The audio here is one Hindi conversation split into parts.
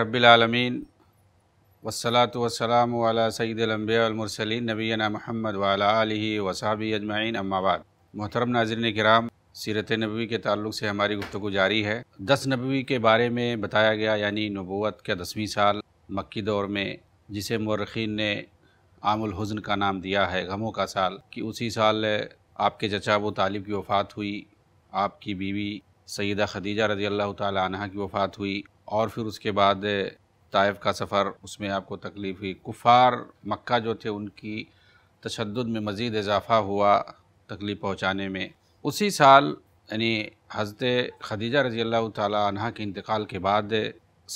रबीआलमीन वसलात वसलाम सईदम्बियामरसलिन नबीना महमद वाला वसाबी अजमाइन अम्माबाद मोहतरम नाजरन कराम सीरत नबी के तल्ल से हमारी गुफ्तु जारी है दस नबी के बारे में बताया गया यानी नबूत का दसवीं साल मक्की दौर में जिसे मरखीन ने आमुल हुज़न का नाम दिया है गमों का साल कि उसी साल आपके चचा व तालिब की वफ़ात हुई आपकी बीवी सईदा खदीजा रज़ी अल्लाह तह की वफ़ात हुई और फिर उसके बाद ताइफ का सफ़र उसमें आपको तकलीफ़ हुई कुफार मक्का जो थे उनकी तशद में मज़ीद इजाफ़ा हुआ तकलीफ़ पहुँचाने में उसी साल यानी हज़रत खदीजा रज़ी अल्लाह तह के इंतकाल के बाद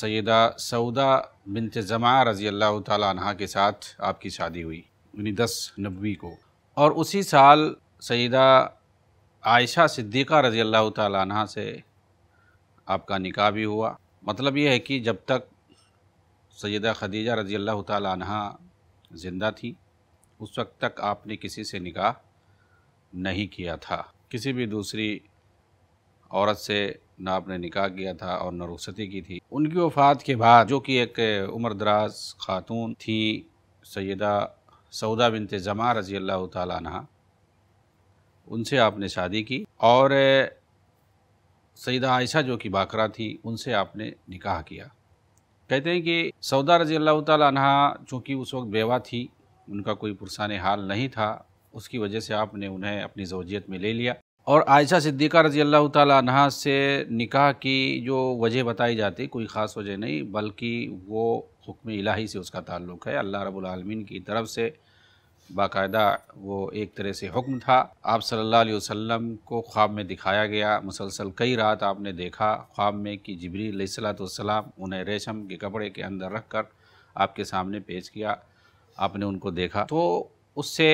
सैदा सऊदा बिनत जमा रज़ी अल्लाह तह के साथ आपकी शादी हुई यानी दस नबी को और उसी साल सैदा आयशा सिद्दीक़ा रज़ी अल्लाह तह से आपका निकाह भी हुआ मतलब ये है कि जब तक सैदा खदीजा रज़ी अल्लाह तह ज़िंदा थी उस वक्त तक आपने किसी से निकाह नहीं किया था किसी भी दूसरी औरत से ना आपने निकाह किया था और न रुसती की थी उनकी वफ़ात के बाद जो कि एक उम्र दराज ख़ातून थी सैदा सऊदा बिनते जमा रज़ी अल्लाह तह उनसे आपने शादी की और सईदा आयशा जो कि बाकरा थी उनसे आपने निकाह किया कहते हैं कि सौदा रजी अल्लाह तहा चूँकि उस वक्त बेवा थी उनका कोई पुरसान हाल नहीं था उसकी वजह से आपने उन्हें अपनी जोजियत में ले लिया और आयशा सिद्दीक़ा रजी अल्लाह तहा से निकाह की जो वजह बताई जाती कोई ख़ास वजह नहीं बल्कि वो हुक्म इलाही से उसका ताल्लुक़ है अल्लाह रबालमीन की तरफ से बाकायदा वो एक तरह से हुक्म था आप सल्लल्लाहु अलैहि वसल्लम को ख्वाब में दिखाया गया मुसलसल कई रात आपने देखा ख्वाब में कि जबरी सलाम उन्हें रेशम के कपड़े के अंदर रख कर आपके सामने पेश किया आपने उनको देखा तो उससे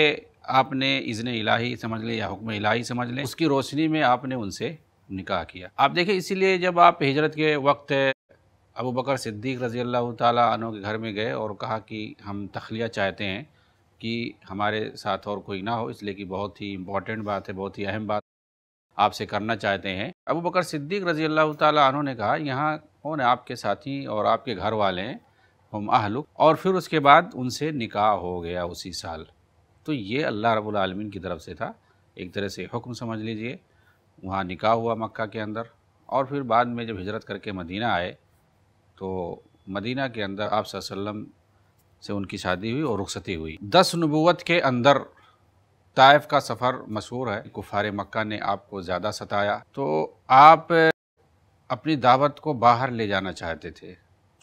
आपने इज़न इलाही समझ लें या हुक्म इलाही समझ लें उसकी रोशनी में आपने उनसे निकाह किया आप देखें इसीलिए जब आप हिजरत के वक्त अबू बकर सिद्दीक रज़ी अल्लाह तन के घर में गए और कहा कि हम तखलिया चाहते हैं कि हमारे साथ और कोई ना हो इसलिए कि बहुत ही इम्पॉर्टेंट बात है बहुत ही अहम बात आपसे करना चाहते हैं अबू बकर सिद्दीक रजी अल्लाह तु ने कहा यहाँ कौन है आपके साथी और आपके घर वाले हैं हम आहलुक और फिर उसके बाद उनसे निकाह हो गया उसी साल तो ये अल्लाह रब्बुल की तरफ से था एक तरह से हुक्म समझ लीजिए वहाँ निकाह हुआ मक्का के अंदर और फिर बाद में जब हिजरत करके मदीना आए तो मदीना के अंदर आप से उनकी शादी हुई और रुखसती हुई दस नबूत के अंदर ताइफ का सफ़र मशहूर है कुफार मक्का ने आपको ज़्यादा सताया तो आप अपनी दावत को बाहर ले जाना चाहते थे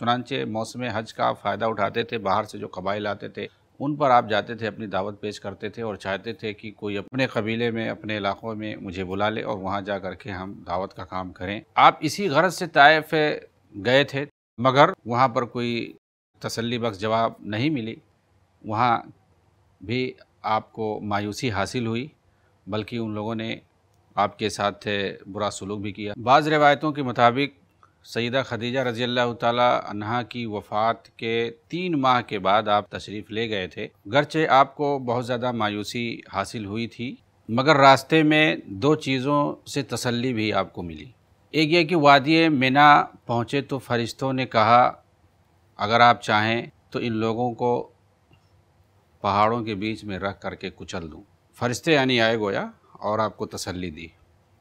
चुनानचे मौसम हज का फ़ायदा उठाते थे बाहर से जो कबाइल आते थे उन पर आप जाते थे अपनी दावत पेश करते थे और चाहते थे कि कोई अपने कबीले में अपने इलाक़ों में मुझे बुला ले और वहाँ जा कर के हम दावत का काम करें आप इसी गरज से ताइफ गए थे मगर वहाँ पर कोई तसल्ली बख्श जवाब नहीं मिली वहाँ भी आपको मायूसी हासिल हुई बल्कि उन लोगों ने आपके साथ बुरा सलूक भी किया बाज़ रवायतों के मुताबिक सईदा खदीजा रज़ी अल्लाह तहा की वफ़ात के तीन माह के बाद आप तशरीफ़ ले गए थे गरचे आपको बहुत ज़्यादा मायूसी हासिल हुई थी मगर रास्ते में दो चीज़ों से तसल्ली भी आपको मिली एक ये कि वादिय मिना पहुँचे तो फ़रिश्तों ने कहा अगर आप चाहें तो इन लोगों को पहाड़ों के बीच में रख करके कुचल दूँ फरिश्ते यानी आए गोया और आपको तसल्ली दी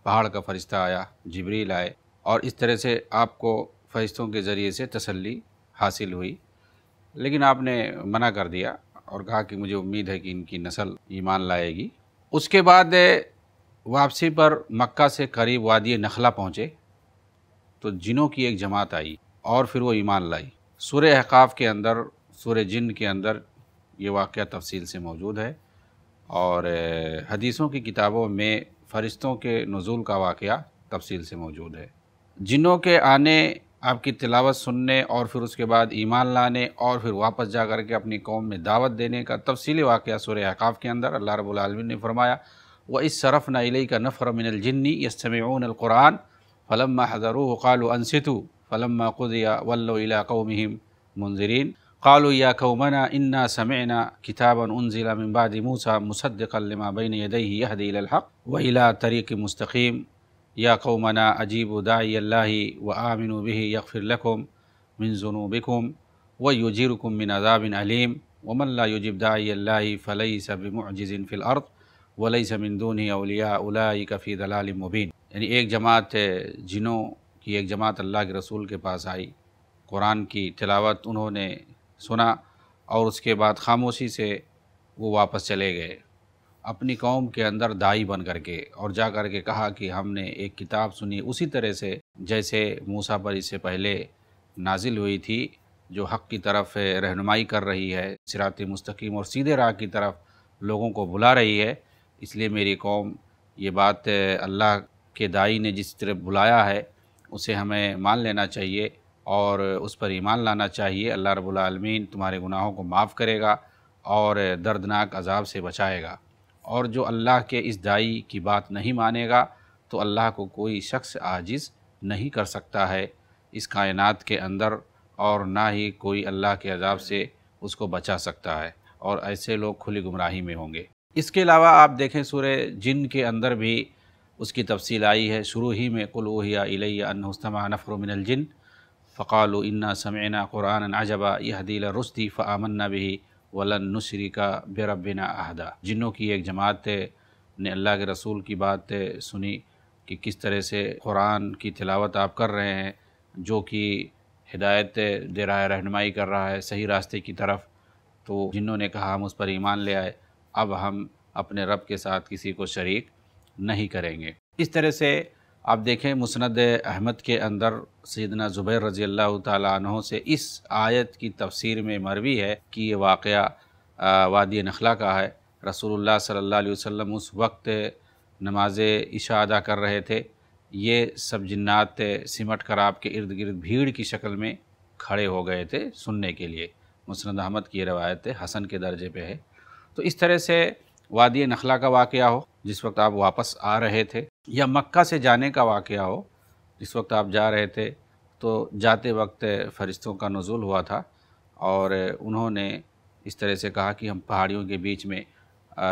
पहाड़ का फरिश्ता आया जबरील आए और इस तरह से आपको फरिश्तों के ज़रिए से तसल्ली हासिल हुई लेकिन आपने मना कर दिया और कहा कि मुझे उम्मीद है कि इनकी नस्ल ईमान लाएगी उसके बाद वापसी पर मक्का से करीब वादी नखला पहुँचे तो जिनों की एक जमात आई और फिर वो ईमान लाई सूर अहकाफ़ के अंदर सुर जिन के अंदर ये वाक़ तफसील से मौजूद है और हदीसों की किताबों में फ़रिश्तों के नज़ुल का वाक़ तफसील से मौजूद है जिनों के आने आपकी तिलावत सुनने और फिर उसके बाद ईमान लाने और फिर वापस जा कर के अपनी कौम में दावत देने का तफसली वाक़ सुर अकाफ़ के अंदर अल्लाह रबालमीन ने फरमाया व इस शरफ़ नई का नफ़र मिनलजन्नी यसमूनक़ुरान फ़लम हज़रू क़ाल فلما قضي ولوا إلى قومهم منذرين قالوا يا قومنا إنا سمعنا كتابا أنزل من بعد موسى مصدقا لما بين يديه يهدي إلى الحق وإلى طريق مستقيم يا قومنا أجيبوا داعي الله وآمنوا به يغفر لكم من ذنوبكم ويجيركم من عذاب أليم ومن لا يجب داعي الله فليس بمعجز في الأرض وليس من دونه أولياء أولئك في ضلال مبين يعني ایک إيه جماعت ہے جنہوں की एक जमात अल्लाह के रसूल के पास आई कुरान की तिलावत उन्होंने सुना और उसके बाद खामोशी से वो वापस चले गए अपनी कौम के अंदर दाई बन करके और जा कर के कहा कि हमने एक किताब सुनी उसी तरह से जैसे मूसा पर इससे पहले नाजिल हुई थी जो हक की तरफ रहनुमाई कर रही है सिरात मुस्तकीम और सीधे राह की तरफ लोगों को बुला रही है इसलिए मेरी कौम ये बात अल्लाह के दाई ने जिस तरह बुलाया है उसे हमें मान लेना चाहिए और उस पर ईमान लाना चाहिए अल्लाह रब्बुल आलमीन तुम्हारे गुनाहों को माफ़ करेगा और दर्दनाक अजाब से बचाएगा और जो अल्लाह के इस दाई की बात नहीं मानेगा तो अल्लाह को कोई शख्स आजिज़ नहीं कर सकता है इस कायनात के अंदर और ना ही कोई अल्लाह के अजाब से उसको बचा सकता है और ऐसे लोग खुली गुमराही में होंगे इसके अलावा आप देखें सूर्य जिन के अंदर भी उसकी तफसील आई है शुरू ही में कुल ओहिया इलैया नफ़र मिनलजिन फ़काल इन्ना समैना कुरान अजबा यह दिल रुस्ती फ़ामन्ना भी वलन नुसरी का बेरबिना अहदा जिनों की एक जमात ने अल्लाह के रसूल की बात सुनी कि किस तरह से कुरान की तिलावत आप कर रहे हैं जो कि हिदायत दे रहा है रहनुमाई कर रहा है सही रास्ते की तरफ तो जिन्होंने कहा हम उस पर ईमान ले आए अब हम अपने रब के साथ किसी को शरीक नहीं करेंगे इस तरह से आप देखें मुसनद अहमद के अंदर सदना ज़ुबैर रज़ी अल्लाह तहों से इस आयत की तफसीर में मरवी है कि ये वाक़ वादी नखला का है रसूलुल्लाह सल्लल्लाहु अलैहि वसल्लम उस वक्त नमाज इशा अदा कर रहे थे ये सब जन्ात सिमट कर आपके इर्द गिर्द भीड़ की शक्ल में खड़े हो गए थे सुनने के लिए मुसनद अहमद की रवायत हसन के दर्जे पर है तो इस तरह से वादी नखला का वाक़ हो जिस वक्त आप वापस आ रहे थे या मक्का से जाने का वाक़ हो जिस वक्त आप जा रहे थे तो जाते वक्त फरिश्तों का नज़ुल हुआ था और उन्होंने इस तरह से कहा कि हम पहाड़ियों के बीच में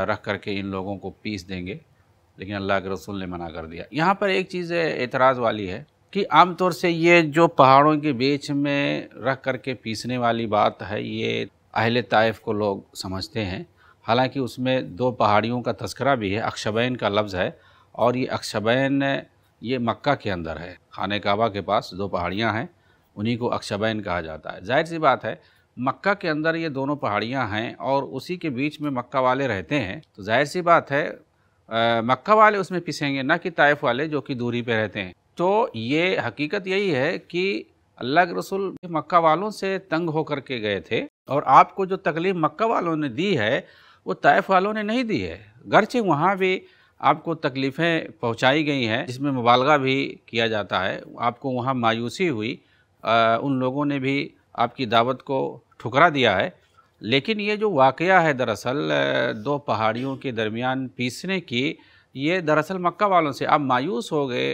रख करके इन लोगों को पीस देंगे लेकिन अल्लाह के रसूल ने मना कर दिया यहाँ पर एक चीज़ एतराज़ वाली है कि आमतौर से ये जो पहाड़ों के बीच में रख करके पीसने वाली बात है ये अहले ताइफ को लोग समझते हैं हालांकि उसमें दो पहाड़ियों का तस्करा भी है अक्षबैन का लफ्ज़ है और ये अक्षबैन ये मक्का के अंदर है खान काबा के पास दो पहाड़ियाँ हैं उन्हीं को अक्षबैन कहा जाता है जाहिर सी बात है मक्का के अंदर ये दोनों पहाड़ियाँ हैं और उसी के बीच में मक्का वाले रहते हैं तो जाहिर सी बात है मक्का वाले उसमें पिसेंगे ना कि ताइफ वाले जो कि दूरी पर रहते हैं तो ये हकीकत यही है कि अल्लाह के रसूल मक्का वालों से तंग होकर के गए थे और आपको जो तकलीफ़ मक्का वालों ने दी है वो तयफ़ वालों ने नहीं दी है गरचे वहाँ भी आपको तकलीफ़ें पहुँचाई गई हैं जिसमें मुबालगा भी किया जाता है आपको वहाँ मायूसी हुई आ, उन लोगों ने भी आपकी दावत को ठुकरा दिया है लेकिन ये जो वाक़ है दरअसल दो पहाड़ियों के दरमियान पीसने की ये दरअसल मक्का वालों से आप मायूस हो गए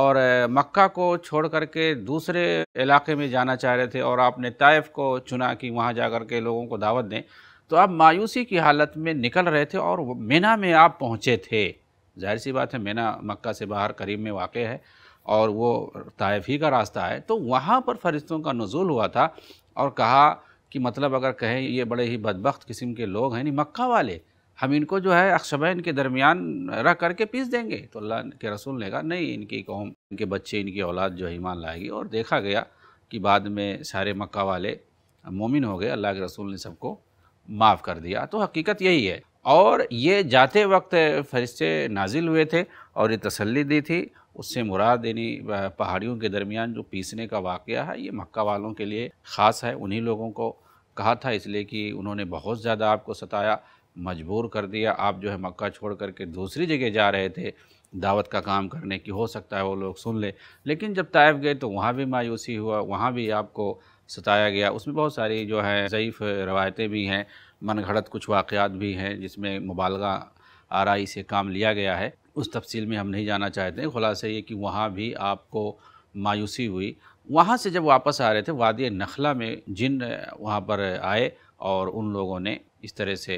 और मक्का को छोड़ कर के दूसरे इलाके में जाना चाह रहे थे और आपने तयफ़ को चुना कि वहाँ जा कर के लोगों को दावत दें तो आप मायूसी की हालत में निकल रहे थे और मीना में आप पहुँचे थे जाहिर सी बात है मीना मक्का से बाहर करीब में वाक़ है और वो ताइफ ही का रास्ता है तो वहाँ पर फरिश्तों का नज़ुल हुआ था और कहा कि मतलब अगर कहें ये बड़े ही बदबख्त किस्म के लोग हैं नहीं मक्का वाले हम इनको जो है अक्शबैन के दरमियान रख करके पीस देंगे तो अल्लाह के रसूल ने कहा नहीं इनकी कौम इनके बच्चे इनकी औलाद जो है ईमान लाएगी और देखा गया कि बाद में सारे मक्का वाले मोमिन हो गए अल्लाह के रसूल ने सबको माफ़ कर दिया तो हकीकत यही है और ये जाते वक्त फरिश्ते नाजिल हुए थे और ये तसल्ली दी थी उससे मुराद यानी पहाड़ियों के दरमियान जो पीसने का वाक़ है ये मक्का वालों के लिए ख़ास है उन्हीं लोगों को कहा था इसलिए कि उन्होंने बहुत ज़्यादा आपको सताया मजबूर कर दिया आप जो है मक्का छोड़ करके दूसरी जगह जा रहे थे दावत का काम करने की हो सकता है वो लोग सुन ले लेकिन जब तायफ गए तो वहाँ भी मायूसी हुआ वहाँ भी आपको सताया गया उसमें बहुत सारी जो है ज़यीफ़ रवायतें भी हैं मन घड़त कुछ वाक़ात भी हैं जिसमें मुबालगा आरई से काम लिया गया है उस तफसील में हम नहीं जाना चाहते हैं खुलासा ये कि वहाँ भी आपको मायूसी हुई वहाँ से जब वापस आ रहे थे वादी नखला में जिन वहाँ पर आए और उन लोगों ने इस तरह से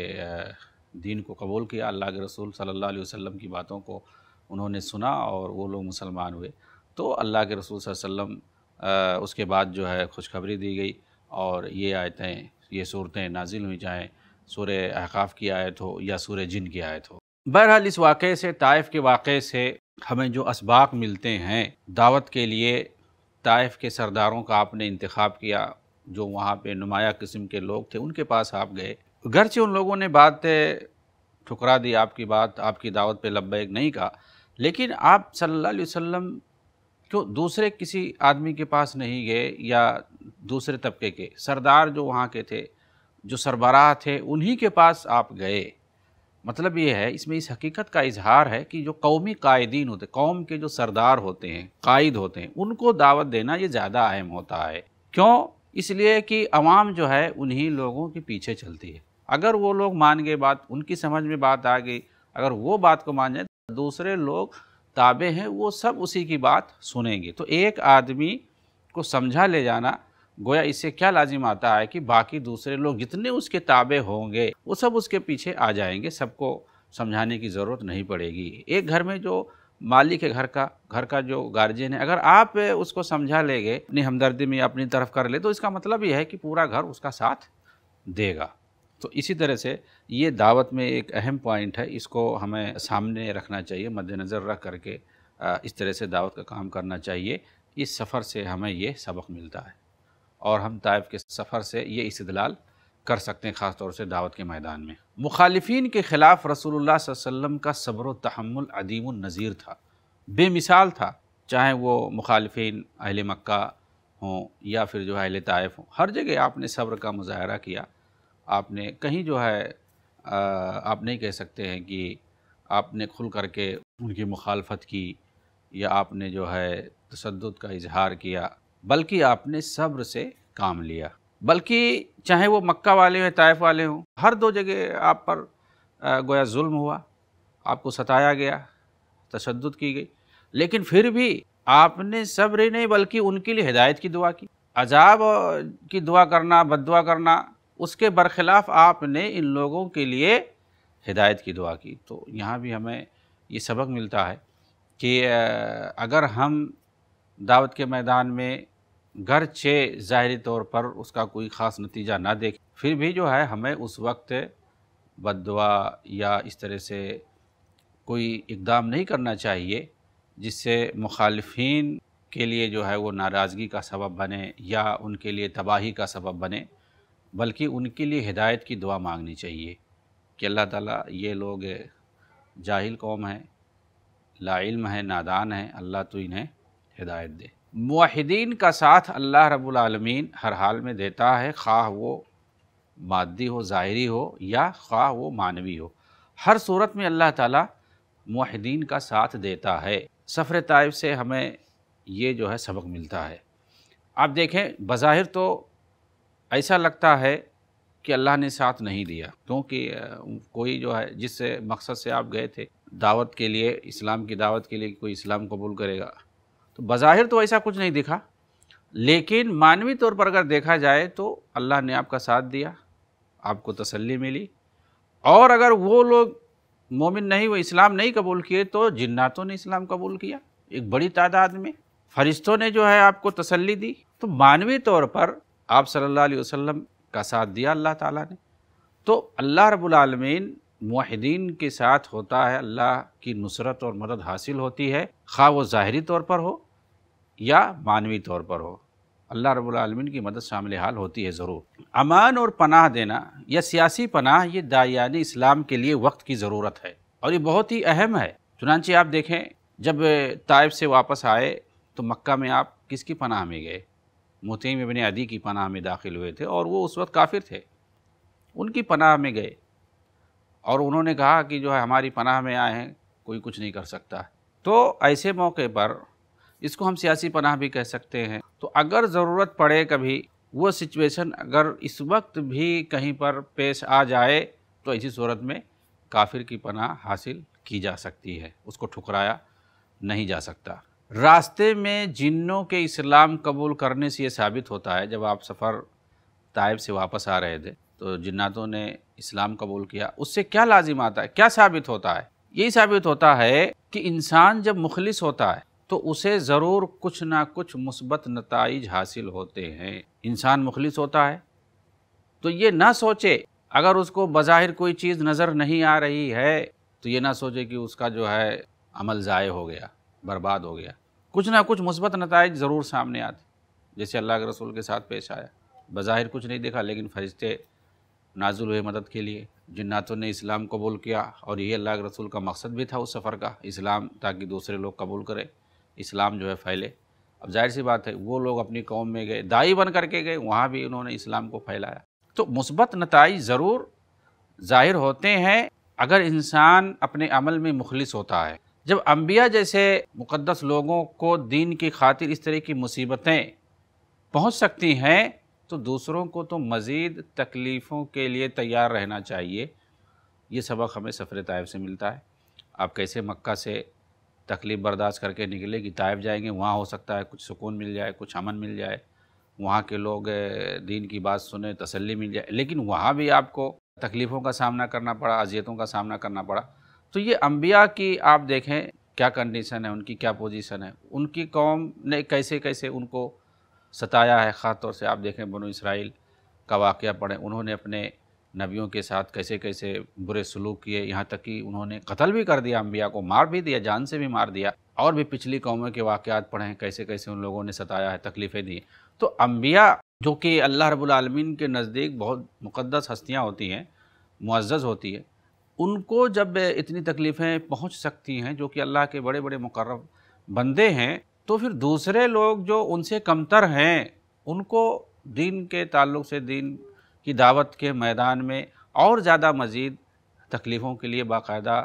दीन को कबूल किया अल्लाह के रसूल सल्लल्लाहु अलैहि वसल्लम की बातों को उन्होंने सुना और वो लोग मुसलमान हुए तो अल्लाह के रसूल वसल्लम उसके बाद जो है खुशखबरी दी गई और ये आयतें ये सूरतें नाजिल हुई जाएँ सूर अहकाफ़ की आयत हो या सूर जिन की आयत हो बहरहाल इस वाक़े से ताइफ़ के वाक़े से हमें जो इसबाक मिलते हैं दावत के लिए ताइफ़ के सरदारों का आपने इंतखब किया जो वहाँ पे नुमाया किस्म के लोग थे उनके पास आप गए गरचे उन लोगों ने बात ठुकरा दी आपकी बात आपकी दावत पे लब्बैक नहीं कहा लेकिन आप सल्लल्लाहु अलैहि वसल्लम क्यों दूसरे किसी आदमी के पास नहीं गए या दूसरे तबके के सरदार जो वहाँ के थे जो सरबराह थे उन्हीं के पास आप गए मतलब ये है इसमें इस हकीकत का इजहार है कि जो कौमी कायदीन होते कौम के जो सरदार होते हैं कायद होते हैं उनको दावत देना ये ज़्यादा अहम होता है क्यों इसलिए कि अवाम जो है उन्हीं लोगों के पीछे चलती है अगर वो लोग मान गए बात उनकी समझ में बात आ गई अगर वो बात को मान जाए दूसरे लोग ताबे हैं वो सब उसी की बात सुनेंगे तो एक आदमी को समझा ले जाना गोया इससे क्या लाजिम आता है कि बाकी दूसरे लोग जितने उसके ताबे होंगे वो सब उसके पीछे आ जाएंगे सबको समझाने की ज़रूरत नहीं पड़ेगी एक घर में जो मालिक है घर का घर का जो गार्जियन है अगर आप उसको समझा लेंगे अपनी हमदर्दी में अपनी तरफ कर ले तो इसका मतलब ये है कि पूरा घर उसका साथ देगा तो इसी तरह से ये दावत में एक अहम पॉइंट है इसको हमें सामने रखना चाहिए मद्देनज़र रख करके इस तरह से दावत का काम करना चाहिए इस सफ़र से हमें ये सबक मिलता है और हम ताइफ के सफ़र से ये इस्तलाल कर सकते हैं ख़ास तौर से दावत के मैदान में मुखालफन के ख़िलाफ़ रसोल्ला वसम का सब्र तहमुल अदीम नज़ीर था बेमिसाल था चाहे वो मुखालफन अहल मक्का हों या फिर जो है अहल ताइफ हों हर जगह आपने सब्र का मुजाहरा किया आपने कहीं जो है आप नहीं कह सकते हैं कि आपने खुल करके उनकी मुखालफत की या आपने जो है तसद का इजहार किया बल्कि आपने सब्र से काम लिया बल्कि चाहे वो मक्का वाले हों ताइफ वाले हों हर दो जगह आप पर गोया जुल्म हुआ आपको सताया गया तशद की गई लेकिन फिर भी आपने सब्र ही नहीं बल्कि उनके लिए हिदायत की दुआ की अजाब की दुआ करना बद दुआ करना उसके बरखिलाफ़ आपने इन लोगों के लिए हिदायत की दुआ की तो यहाँ भी हमें ये सबक मिलता है कि अगर हम दावत के मैदान में छः ज़ाहरी तौर पर उसका कोई ख़ास नतीजा ना देखें फिर भी जो है हमें उस वक्त बद या इस तरह से कोई इकदाम नहीं करना चाहिए जिससे मुखालफन के लिए जो है वो नाराज़गी का सबब बने या उनके लिए तबाही का सबब बने बल्कि उनके लिए हिदायत की दुआ मांगनी चाहिए कि अल्लाह ताला ये लोग जाहिल कौम है लाइल्म है नादान है अल्लाह तो इन्हें हिदायत दे माहिदीन का साथ अल्लाह रबालमीन हर हाल में देता है ख़्वाह वो मादी हो ज़ाहरी हो या खा वो मानवी हो हर सूरत में अल्लाह ताला माहिदीन का साथ देता है सफ़र तायब से हमें ये जो है सबक मिलता है आप देखें बज़ाहिर तो ऐसा लगता है कि अल्लाह ने साथ नहीं दिया क्योंकि कोई जो है जिस मकसद से आप गए थे दावत के लिए इस्लाम की दावत के लिए कोई इस्लाम कबूल करेगा तो बज़ाहिर तो ऐसा कुछ नहीं दिखा लेकिन मानवी तौर पर अगर देखा जाए तो अल्लाह ने आपका साथ दिया आपको तसल्ली मिली और अगर वो लोग मोमिन नहीं वो इस्लाम नहीं कबूल किए तो जिन्नातों ने इस्लाम कबूल किया एक बड़ी तादाद में फरिश्तों ने जो है आपको तसल्ली दी तो मानवीय तौर पर आप सल्लल्लाहु अलैहि वसल्लम का साथ दिया अल्लाह ताला ने तो अल्लाह रब्बुल आलमीन मुहिदीन के साथ होता है अल्लाह की नुसरत और मदद हासिल होती है खा वो ज़ाहरी तौर पर हो या मानवी तौर पर हो अल्लाह रब्बुल आलमीन की मदद शामिल हाल होती है ज़रूर अमान और पनाह देना या सियासी पनाह ये दायान इस्लाम के लिए वक्त की ज़रूरत है और ये बहुत ही अहम है चुनानचे आप देखें जब ताइफ से वापस आए तो मक्का में आप किसकी पनाह में गए मुतीम इबन अदी की पनाह में दाखिल हुए थे और वो उस वक्त काफिर थे उनकी पनाह में गए और उन्होंने कहा कि जो है हमारी पनाह में आए हैं कोई कुछ नहीं कर सकता तो ऐसे मौके पर इसको हम सियासी पनाह भी कह सकते हैं तो अगर ज़रूरत पड़े कभी वो सिचुएशन अगर इस वक्त भी कहीं पर पेश आ जाए तो ऐसी सूरत में काफिर की पनाह हासिल की जा सकती है उसको ठुकराया नहीं जा सकता रास्ते में जिन्नों के इस्लाम कबूल करने से ये साबित होता है जब आप सफ़र तायब से वापस आ रहे थे तो जिन्नातों ने इस्लाम कबूल किया उससे क्या लाजिम आता है क्या साबित होता है यही साबित होता है कि इंसान जब मुखलिस होता है तो उसे ज़रूर कुछ ना कुछ मुसबत नतज हासिल होते हैं इंसान मुखलिस होता है तो ये ना सोचे अगर उसको बाहिर कोई चीज़ नज़र नहीं आ रही है तो ये ना सोचे कि उसका जो है अमल ज़ाय हो गया बर्बाद हो गया कुछ ना कुछ मुस्बत नतज ज़रूर सामने आते जैसे अल्लाह के रसूल के साथ पेश आया बाहिर कुछ नहीं देखा लेकिन फरिश्ते नाजुल हुए मदद के लिए जिन्नातों ने इस्लाम कबूल किया और ये अल्लाह के रसूल का मकसद भी था उस सफ़र का इस्लाम ताकि दूसरे लोग कबूल करें इस्लाम जो है फैले अब जाहिर सी बात है वो लोग अपनी कौम में गए दाई बन करके गए वहाँ भी उन्होंने इस्लाम को फैलाया तो मुस्बत नतज ज़रूर ज़ाहिर होते हैं अगर इंसान अपने अमल में मुखलिस होता है जब अम्बिया जैसे मुक़दस लोगों को दीन की खातिर इस तरह की मुसीबतें पहुँच सकती हैं तो दूसरों को तो मज़ीद तकलीफ़ों के लिए तैयार रहना चाहिए ये सबक हमें सफ़र तायब से मिलता है आप कैसे मक्का से तकलीफ़ बर्दाश्त करके निकले कि तायब जाएंगे वहाँ हो सकता है कुछ सुकून मिल जाए कुछ अमन मिल जाए वहाँ के लोग दीन की बात सुने तसल्ली मिल जाए लेकिन वहाँ भी आपको तकलीफ़ों का सामना करना पड़ा अजियतों का सामना करना पड़ा तो ये अम्बिया की आप देखें क्या कंडीशन है उनकी क्या पोजीशन है उनकी कौम ने कैसे कैसे उनको सताया है ख़ास तौर से आप देखें बनो इसराइल का वाक़ पढ़ें उन्होंने अपने नबियों के साथ कैसे कैसे बुरे सलूक किए यहाँ तक कि उन्होंने कत्ल भी कर दिया अम्बिया को मार भी दिया जान से भी मार दिया और भी पिछली कौमों के वाक़ात पढ़ें कैसे कैसे उन लोगों ने सताया है तकलीफ़ें दी तो अम्बिया जो कि अल्लाह रबालमीन के नज़दीक बहुत मुक़दस हस्तियाँ होती हैं मुआज़ होती है उनको जब इतनी तकलीफ़ें पहुंच सकती हैं जो कि अल्लाह के बड़े बड़े मुकर बंदे हैं तो फिर दूसरे लोग जो उनसे कमतर हैं उनको दीन के ताल्लुक से दीन की दावत के मैदान में और ज़्यादा मज़ीद तकलीफ़ों के लिए बाकायदा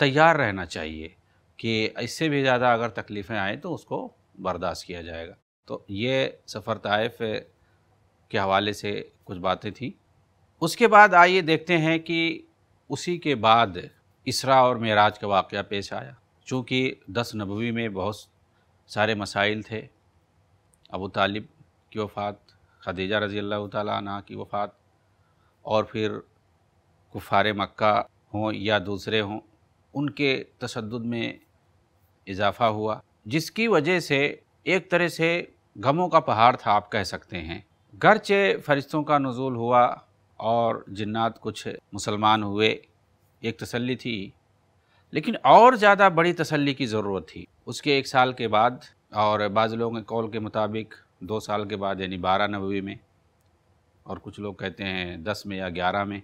तैयार रहना चाहिए कि इससे भी ज़्यादा अगर तकलीफ़ें आएँ तो उसको बर्दाश्त किया जाएगा तो ये सफ़र तइफ के हवाले से कुछ बातें थी उसके बाद आइए देखते हैं कि उसी के बाद इसरा और मेराज का वाक़ पेश आया चूँकि दस नबवी में बहुत सारे मसाइल थे अबू तालिब की वफ़ात खदीजा रज़ी अल्लाह तह की वफ़ात और फिर कुफार मक्का हों या दूसरे हों उनके तशद में इजाफ़ा हुआ जिसकी वजह से एक तरह से गमों का पहाड़ था आप कह सकते हैं गरचे फरिश्तों का नज़ुल हुआ और जिन्नात कुछ मुसलमान हुए एक तसल्ली थी लेकिन और ज़्यादा बड़ी तसल्ली की ज़रूरत थी उसके एक साल के बाद और बाज़ लोगों के कौल के मुताबिक दो साल के बाद यानी बारह नबी में और कुछ लोग कहते हैं दस में या ग्यारह में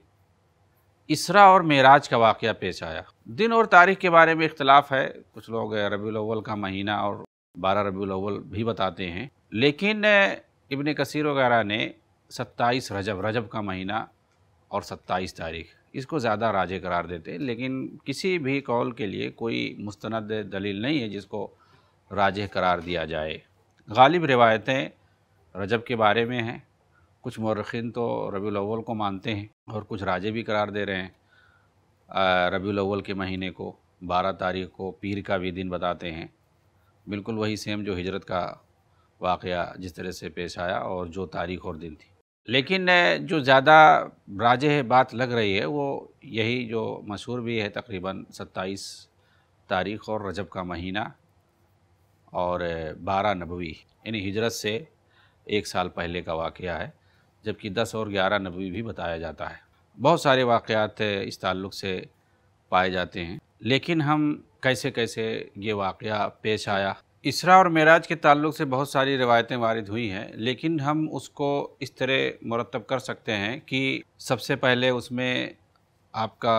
इसरा और मेराज का वाक़ पेश आया दिन और तारीख के बारे में इख्तलाफ है कुछ लोग रबील का महीना और बारह रबील भी बताते हैं लेकिन इबन कसीर वगैरह ने सत्ताईस रजब रजब का महीना और सत्ताईस तारीख इसको ज़्यादा राजे करार देते लेकिन किसी भी कौल के लिए कोई मुस्तंद दलील नहीं है जिसको राजे करार दिया जाए गालिब रिवायतें रजब के बारे में हैं कुछ मरखिन तो रबी को मानते हैं और कुछ राजे भी करार दे रहे हैं रबी के महीने को बारह तारीख को पीर का भी दिन बताते हैं बिल्कुल वही सेम जो हजरत का वाक़ जिस तरह से पेश आया और जो तारीख और दिन थी लेकिन जो ज़्यादा राज बात लग रही है वो यही जो मशहूर भी है तकरीबन 27 तारीख और रजब का महीना और 12 नबवी यानी हिजरत से एक साल पहले का वाक़ है जबकि 10 और 11 नबवी भी बताया जाता है बहुत सारे वाक़ात इस ताल्लुक़ से पाए जाते हैं लेकिन हम कैसे कैसे ये वाक़ पेश आया इसरा और मेराज के ताल्लुक से बहुत सारी रिवायतें वारिद हुई हैं लेकिन हम उसको इस तरह मुरतब कर सकते हैं कि सबसे पहले उसमें आपका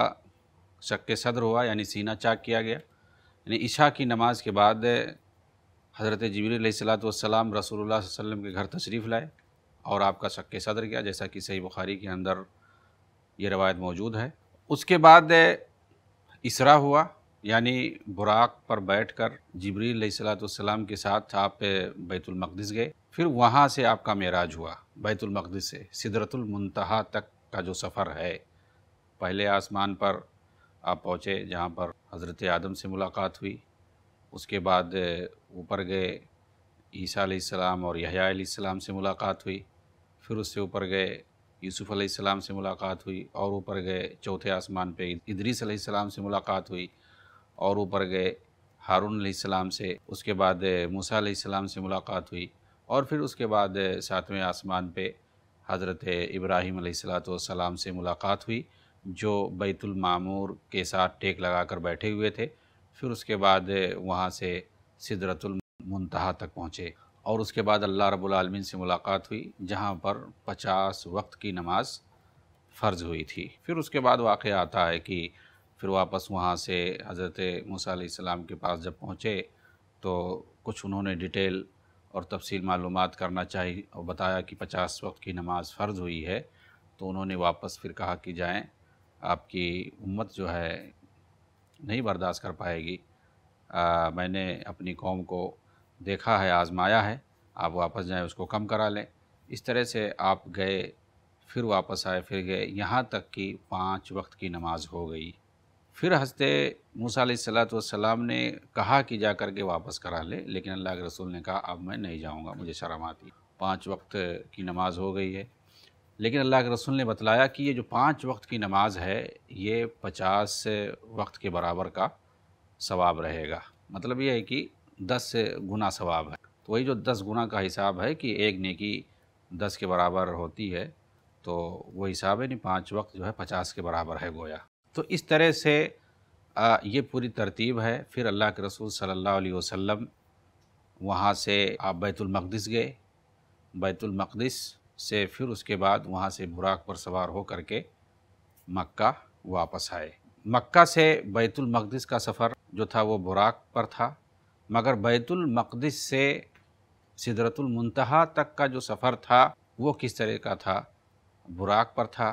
शक सदर हुआ यानी सीना चाक किया गया यानी इशा की नमाज के बाद हज़रत जबरीसलाम रसूल वसम के घर तशरीफ़ लाए और आपका शक सदर किया जैसा कि सही बुखारी के अंदर ये रवायत मौजूद है उसके बाद इसरा हुआ यानी बुराक पर बैठकर जिब्रील सलाम के साथ आप बैतुलमक़दस गए फिर वहाँ से आपका मेराज हुआ बैतुलमक़दस से सिदरतुलमतहा तक का जो सफ़र है पहले आसमान पर आप पहुँचे जहाँ पर हज़रत आदम से मुलाकात हुई उसके बाद ऊपर गए ईसा सलाम और यहाँ सलाम से मुलाकात हुई फिर उससे ऊपर गए यूसुफ़ सलाम से मुलाकात हुई और ऊपर गए चौथे आसमान पे इदरीस सलाम से मुलाकात हुई और ऊपर गए हारून अलैहिस्सलाम से उसके बाद मूसा अलैहिस्सलाम से मुलाकात हुई और फिर उसके बाद सातवें आसमान पे हज़रत इब्राहिम सलाम से मुलाकात हुई जो बैतुलमामूर के साथ टेक लगाकर बैठे हुए थे फिर उसके बाद वहाँ से सिदरतुलमतहा तक पहुँचे और उसके बाद अल्लाह रबालमीन से मुलाकात हुई जहाँ पर पचास वक्त की नमाज़ फ़र्ज़ हुई थी फिर उसके बाद वाक़ आता है कि फिर वापस वहाँ से हज़रत मूसा के पास जब पहुँचे तो कुछ उन्होंने डिटेल और तफसील मालूम करना चाहिए और बताया कि पचास वक्त की नमाज़ फ़र्ज़ हुई है तो उन्होंने वापस फिर कहा कि जाएँ आपकी उम्मत जो है नहीं बर्दाश्त कर पाएगी आ, मैंने अपनी कौम को देखा है आजमाया है आप वापस जाएँ उसको कम करा लें इस तरह से आप गए फिर वापस आए फिर गए यहाँ तक कि पाँच वक्त की नमाज़ हो गई फिर हंसते मूसा सलाम ने कहा कि जा कर के वापस करा ले लेकिन अल्लाह के रसूल ने कहा अब मैं नहीं जाऊँगा मुझे शर्म आती पाँच वक्त की नमाज़ हो गई है लेकिन अल्लाह के रसूल ने बतलाया कि ये जो पाँच वक्त की नमाज़ है ये पचास वक्त के बराबर का सवाब रहेगा मतलब ये है कि दस गुना सवाब है तो वही जो दस गुना का हिसाब है कि एक नेकी दस के बराबर होती है तो वो हिसाब है नहीं पाँच वक्त जो है पचास के बराबर है गोया तो इस तरह से ये पूरी तरतीब है फिर अल्लाह के रसूल सल्लल्लाहु अलैहि वसल्लम वहाँ से आप बैतुल गए बैतुल से फिर उसके बाद वहाँ से बुराक पर सवार हो कर के मक्का वापस आए मक्का से बैतुल का सफ़र जो था वो बुराक पर था मगर बैतुल से सिदरतुल मुंतहा तक का जो सफ़र था वो किस तरह का था बुराक पर था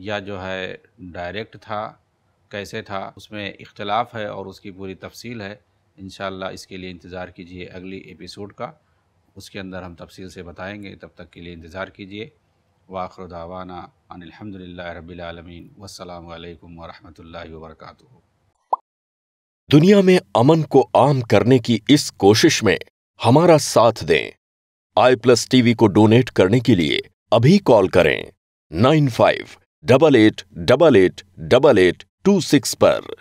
या जो है डायरेक्ट था कैसे था उसमें इख्तलाफ है और उसकी पूरी तफसील है इन इसके लिए इंतज़ार कीजिए अगली एपिसोड का उसके अंदर हम तफसील से बताएंगे तब तक के लिए इंतज़ार कीजिए वाखर दावाना अनिलहमदिल्ला रबीआलमीन वालकम वरहमल वरक दुनिया में अमन को आम करने की इस कोशिश में हमारा साथ दें आई प्लस टीवी को डोनेट करने के लिए अभी कॉल करें nine five double eight double eight double eight two six पर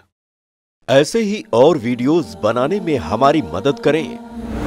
ऐसे ही और वीडियोस बनाने में हमारी मदद करें